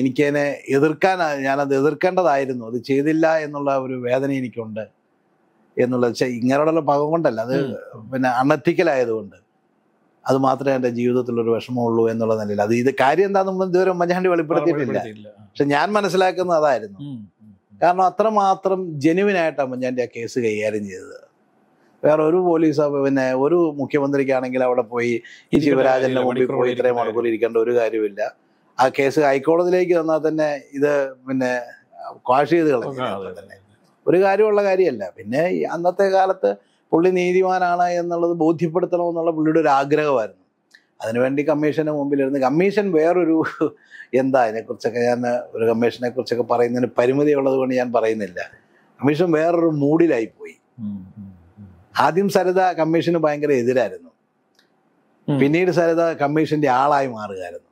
എനിക്കതിനെ എതിർക്കാൻ ഞാനത് എതിർക്കേണ്ടതായിരുന്നു അത് ചെയ്തില്ല എന്നുള്ള ഒരു വേദന എനിക്കുണ്ട് എന്നുള്ളത് വെച്ചാൽ ഇങ്ങനെയുള്ള പകം കൊണ്ടല്ല അത് പിന്നെ അണത്തിക്കലായതുകൊണ്ട് അത് മാത്രമേ എൻ്റെ ജീവിതത്തിലൊരു ഒരു വിഷമമുള്ളൂ എന്നുള്ള നിലയിൽ അത് ഇത് കാര്യം എന്താണെന്ന് ഇതുവരെ ഉമ്മൻചാണ്ടി വെളിപ്പെടുത്തിയിട്ടില്ല പക്ഷെ ഞാൻ മനസ്സിലാക്കുന്നത് അതായിരുന്നു കാരണം അത്രമാത്രം ജെനുവിനായിട്ടാണ് ഉമ്മൻചാണ്ടി ആ കേസ് കൈകാര്യം ചെയ്തത് വേറെ ഒരു പോലീസ് പിന്നെ ഒരു മുഖ്യമന്ത്രിക്കാണെങ്കിൽ അവിടെ പോയി ഈ ശിവരാജന്റെ മുമ്പിൽ പോയി ഇത്രയും മണിക്കൂർ ഇരിക്കേണ്ട ഒരു കാര്യമില്ല ആ കേസ് ഹൈക്കോടതിയിലേക്ക് തന്നാൽ തന്നെ ഇത് പിന്നെ ക്വാഷ് ചെയ്ത് കളഞ്ഞു തന്നെ ഒരു കാര്യമുള്ള കാര്യമല്ല പിന്നെ അന്നത്തെ കാലത്ത് പുള്ളി നീതിമാനാണ് എന്നുള്ളത് ബോധ്യപ്പെടുത്തണമെന്നുള്ള പുള്ളിയുടെ ഒരു ആഗ്രഹമായിരുന്നു അതിനുവേണ്ടി കമ്മീഷന് മുമ്പിലിരുന്ന് കമ്മീഷൻ വേറൊരു എന്താ അതിനെക്കുറിച്ചൊക്കെ ഞാൻ ഒരു കമ്മീഷനെ കുറിച്ചൊക്കെ പറയുന്നതിന് പരിമിതി ഉള്ളത് കൊണ്ട് ഞാൻ പറയുന്നില്ല കമ്മീഷൻ വേറൊരു മൂഡിലായി പോയി ആദ്യം സരിത കമ്മീഷന് ഭയങ്കര എതിരായിരുന്നു പിന്നീട് സരിത കമ്മീഷന്റെ ആളായി മാറുകയായിരുന്നു